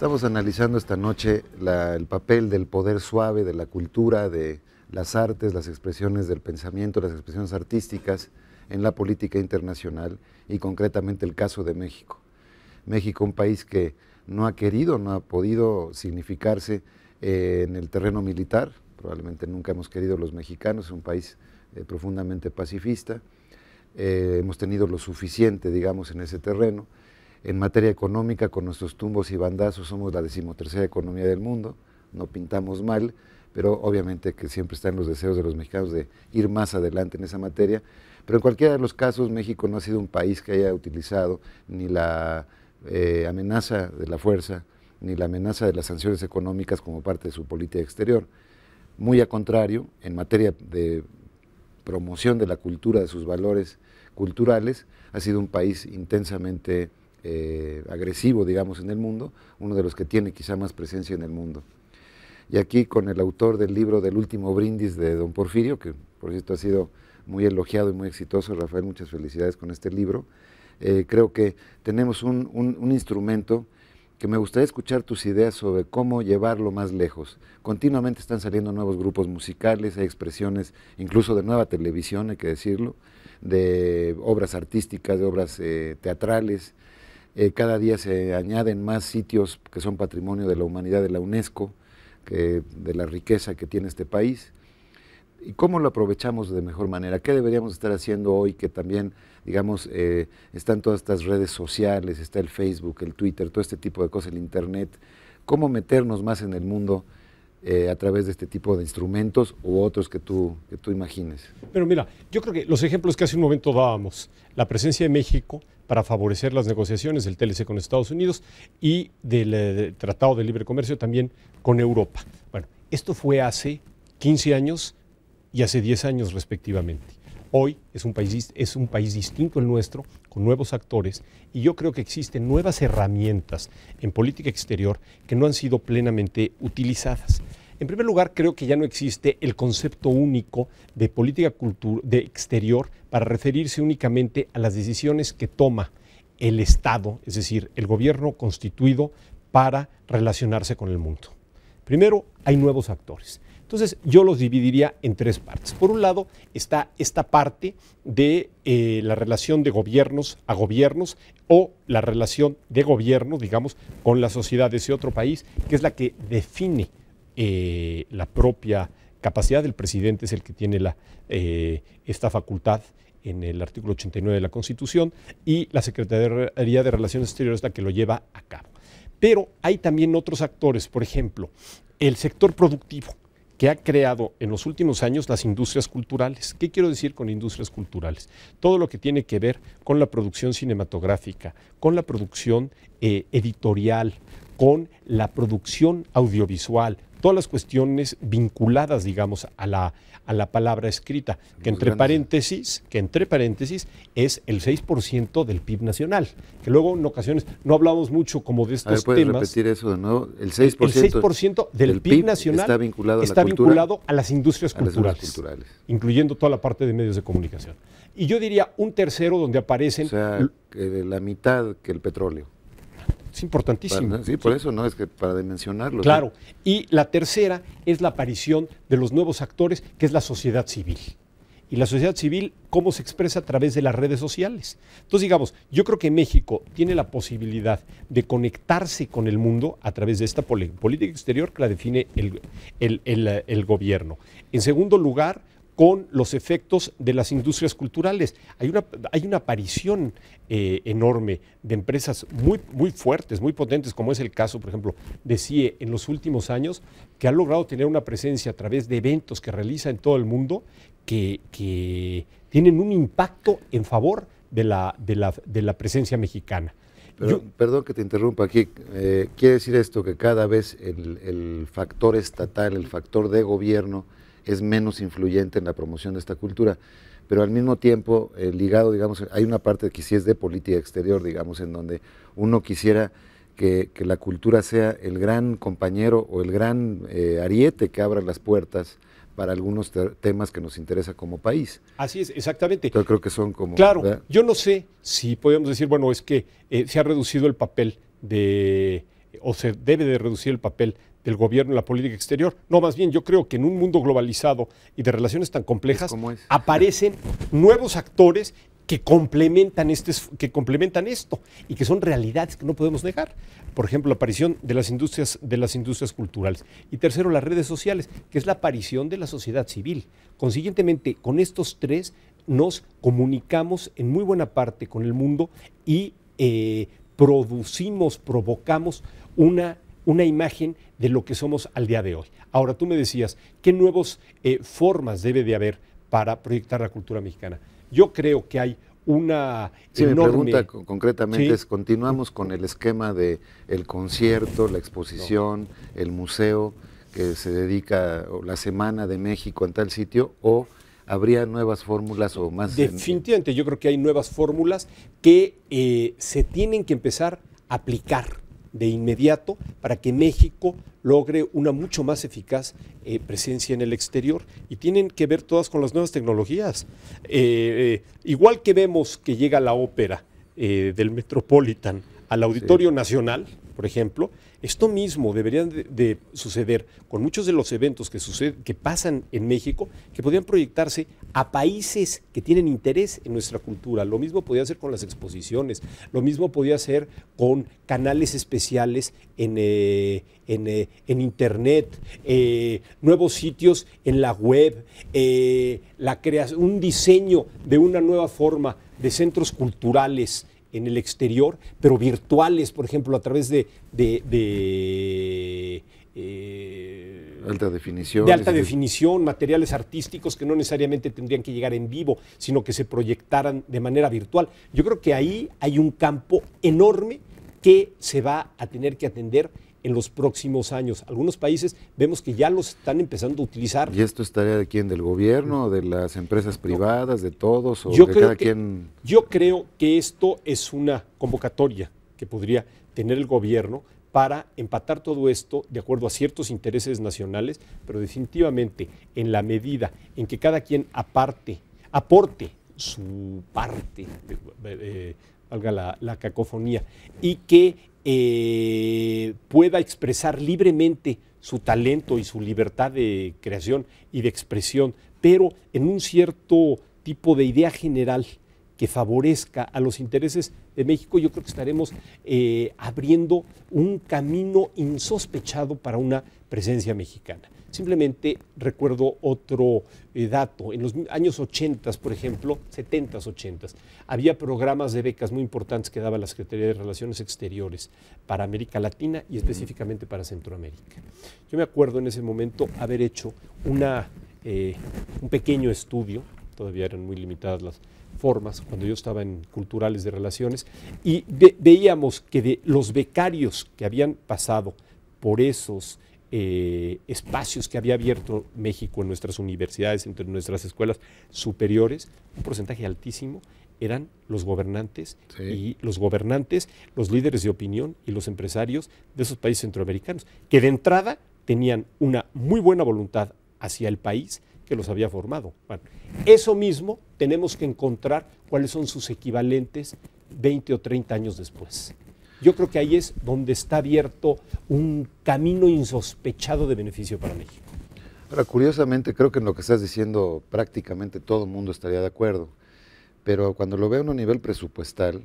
Estamos analizando esta noche el papel del poder suave, de la cultura, de las artes, las expresiones del pensamiento, las expresiones artísticas en la política internacional y concretamente el caso de México. México, un país que no ha querido, no ha podido significarse eh, en el terreno militar, probablemente nunca hemos querido los mexicanos, es un país eh, profundamente pacifista, eh, hemos tenido lo suficiente, digamos, en ese terreno en materia económica, con nuestros tumbos y bandazos, somos la decimotercera economía del mundo, no pintamos mal, pero obviamente que siempre están los deseos de los mexicanos de ir más adelante en esa materia. Pero en cualquiera de los casos, México no ha sido un país que haya utilizado ni la eh, amenaza de la fuerza, ni la amenaza de las sanciones económicas como parte de su política exterior. Muy a contrario, en materia de promoción de la cultura, de sus valores culturales, ha sido un país intensamente eh, agresivo, digamos, en el mundo, uno de los que tiene quizá más presencia en el mundo. Y aquí con el autor del libro del último brindis de don Porfirio, que por cierto ha sido muy elogiado y muy exitoso, Rafael, muchas felicidades con este libro, eh, creo que tenemos un, instrumento que me gustaría escuchar tus ideas sobre cómo llevarlo más lejos. Continuamente están saliendo nuevos grupos musicales, hay expresiones incluso de nueva televisión, hay que decirlo, de obras artísticas, de obras eh, teatrales, eh, cada día se añaden más sitios que son patrimonio de la humanidad de la UNESCO, de la riqueza que tiene este país. ¿Y cómo lo aprovechamos de mejor manera? ¿Qué deberíamos estar haciendo hoy que también, digamos, eh, están todas estas redes sociales, está el Facebook, el Twitter, todo este tipo de cosas, el Internet? ¿Cómo meternos más en el mundo? Eh, a través de este tipo de instrumentos u otros que tú, que tú imagines. Pero mira, yo creo que los ejemplos que hace un momento dábamos, la presencia de México para favorecer las negociaciones del TLC con Estados Unidos y del eh, Tratado de Libre Comercio también con Europa. Bueno, esto fue hace 15 años y hace 10 años respectivamente. Hoy es un, país, es un país distinto el nuestro, con nuevos actores, y yo creo que existen nuevas herramientas en política exterior que no han sido plenamente utilizadas. En primer lugar, creo que ya no existe el concepto único de política de exterior para referirse únicamente a las decisiones que toma el Estado, es decir, el gobierno constituido para relacionarse con el mundo. Primero, hay nuevos actores. Entonces yo los dividiría en tres partes. Por un lado está esta parte de eh, la relación de gobiernos a gobiernos o la relación de gobierno, digamos, con la sociedad de ese otro país, que es la que define eh, la propia capacidad del presidente es el que tiene eh, esta facultad en el artículo 89 de la Constitución y la Secretaría de Relaciones Exteriores es la que lo lleva a cabo. Pero hay también otros actores, por ejemplo, el sector productivo que ha creado en los últimos años las industrias culturales. ¿Qué quiero decir con industrias culturales? Todo lo que tiene que ver con la producción cinematográfica, con la producción eh, editorial, con la producción audiovisual, todas las cuestiones vinculadas, digamos, a la, a la palabra escrita, que entre, paréntesis, que entre paréntesis es el 6% del PIB nacional, que luego en ocasiones no hablamos mucho como de estos a ver, repetir eso de El 6%, el del, PIB, nacional está vinculado, a, las industrias culturales, incluyendo toda la parte de medios de comunicación. Y yo diría un tercero donde aparecen... la mitad que el petróleo. Es importantísimo. sí, por eso, ¿no? Es que para dimensionarlo. Claro. Y la tercera es la aparición de los nuevos actores, que es la sociedad civil. Y la sociedad civil, ¿cómo se expresa a través de las redes sociales? Entonces, digamos, yo creo que México tiene la posibilidad de conectarse con el mundo a través de esta política exterior que la define el gobierno. En segundo lugar, con los efectos de las industrias culturales. Hay una, hay una aparición eh, enorme de empresas muy, muy fuertes, muy potentes, como es el caso, por ejemplo, de CIE en los últimos años, que ha logrado tener una presencia a través de eventos que realiza en todo el mundo, que, que tienen un impacto en favor de la, de la, presencia mexicana. perdón que te interrumpa aquí. Eh, quiere decir esto que cada vez el, el factor estatal, el factor de gobierno, es menos influyente en la promoción de esta cultura. Pero al mismo tiempo, eh, ligado, digamos, hay una parte que sí es de política exterior, digamos, en donde uno quisiera que, la cultura sea el gran compañero o el gran eh, ariete que abra las puertas para algunos temas que nos interesa como país. Así es, exactamente. Yo creo que son como... Claro, yo no sé si podemos decir, bueno, es que eh, se ha reducido el papel de, o se debe de reducir el papel del gobierno en la política exterior. No, más bien yo creo que en un mundo globalizado y de relaciones tan complejas aparecen nuevos actores que complementan, este, que complementan esto y que son realidades que no podemos negar. Por ejemplo, la aparición de las, industrias, de las industrias culturales. Y tercero, las redes sociales, que es la aparición de la sociedad civil. Consiguientemente, con estos tres nos comunicamos en muy buena parte con el mundo y eh, producimos, provocamos una una imagen de lo que somos al día de hoy. Ahora, tú me decías, ¿qué nuevas eh, formas debe de haber para proyectar la cultura mexicana? Yo creo que hay una enorme... mi pregunta concretamente es, ¿continuamos con el esquema de el concierto, la exposición, el museo que se dedica la Semana de México en tal sitio o habría nuevas fórmulas o más... Definitivamente, yo creo que hay nuevas fórmulas que eh, se tienen que empezar a aplicar de inmediato para que México logre una mucho más eficaz eh, presencia en el exterior. Y tienen que ver todas con las nuevas tecnologías. Eh, eh, igual que vemos que llega la ópera del Metropolitan al Auditorio Nacional, por ejemplo, esto mismo debería de, suceder con muchos de los eventos que, sucede, que pasan en México, que podrían proyectarse a países que tienen interés en nuestra cultura. Lo mismo podía hacer con las exposiciones, lo mismo podía hacer con canales especiales en, eh, eh, Internet, eh, nuevos sitios en la web, la creación, un diseño de una nueva forma de centros culturales en el exterior, pero virtuales, por ejemplo, a través de... de, eh, alta definición. De alta definición, materiales artísticos que no necesariamente tendrían que llegar en vivo, sino que se proyectaran de manera virtual. Yo creo que ahí hay un campo enorme que se va a tener que atender en los próximos años. Algunos países vemos que ya los están empezando a utilizar. ¿Y esto estaría de quién? ¿Del gobierno? Mm. ¿De las empresas privadas? ¿De todos? ¿O yo creo que, quien? Yo creo que esto es una convocatoria que podría tener el gobierno para empatar todo esto de acuerdo a ciertos intereses nacionales, pero definitivamente en la medida en que cada quien aparte, aporte su parte, eh, valga la cacofonía, y que eh, pueda expresar libremente su talento y su libertad de creación y de expresión, pero en un cierto tipo de idea general que favorezca a los intereses de México, yo creo que estaremos eh, abriendo un camino insospechado para una presencia mexicana. Simplemente recuerdo otro eh, dato. En los años 80, por ejemplo, 70, 80, había programas de becas muy importantes que daba la Secretaría de Relaciones Exteriores para América Latina y específicamente para Centroamérica. Yo me acuerdo en ese momento haber hecho una, eh, un pequeño estudio, todavía eran muy limitadas las, formas, cuando yo estaba en culturales de relaciones, y veíamos que de los becarios que habían pasado por esos eh, espacios que había abierto México en nuestras universidades, entre nuestras escuelas superiores, un porcentaje altísimo eran los gobernantes y los gobernantes, los líderes de opinión y los empresarios de esos países centroamericanos, que de entrada tenían una muy buena voluntad hacia el país que los había formado. Bueno, eso mismo tenemos que encontrar cuáles son sus equivalentes 20 o 30 años después. Yo creo que ahí es donde está abierto un camino insospechado de beneficio para México. Ahora, curiosamente, creo que en lo que estás diciendo prácticamente todo el mundo estaría de acuerdo, pero cuando lo veo a un nivel presupuestal,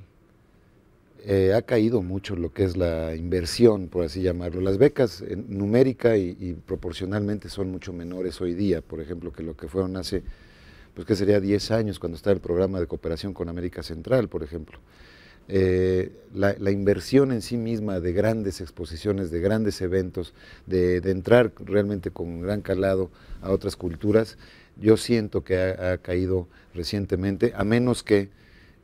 eh, ha caído mucho lo que es la inversión, por así llamarlo. Las becas numérica y, proporcionalmente son mucho menores hoy día, por ejemplo, que lo que fueron hace, pues que sería 10 años cuando estaba el programa de cooperación con América Central, por ejemplo. Eh, la, inversión en sí misma de grandes exposiciones, de grandes eventos, de, entrar realmente con gran calado a otras culturas, yo siento que ha, ha, caído recientemente, a menos que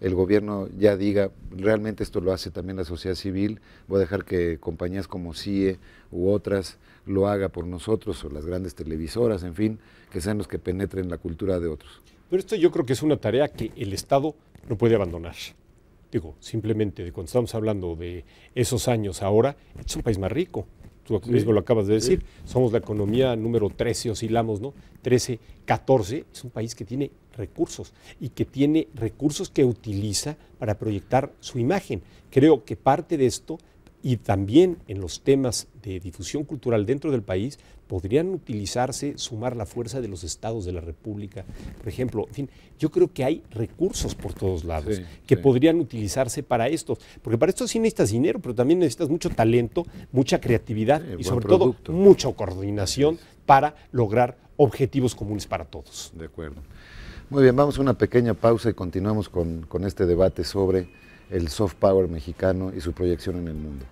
el gobierno ya diga, realmente esto lo hace también la sociedad civil, voy a dejar que compañías como CIE u otras lo haga por nosotros, o las grandes televisoras, en fin, que sean los que penetren la cultura de otros. Pero esto yo creo que es una tarea que el Estado no puede abandonar digo, simplemente de cuando estamos hablando de esos años ahora, es un país más rico. Tú mismo lo acabas de decir, somos la economía número 13, oscilamos, ¿no? 13, 14, es un país que tiene recursos y que tiene recursos que utiliza para proyectar su imagen. Creo que parte de esto y también en los temas de difusión cultural dentro del país podrían utilizarse, sumar la fuerza de los estados de la República, por ejemplo. En fin, yo creo que hay recursos por todos lados que podrían utilizarse para esto, porque para esto sí necesitas dinero, pero también necesitas mucho talento, mucha creatividad y sobre todo mucha coordinación para lograr objetivos comunes para todos. De acuerdo. Muy bien, vamos a una pequeña pausa y continuamos con, con este debate sobre el soft power mexicano y su proyección en el mundo.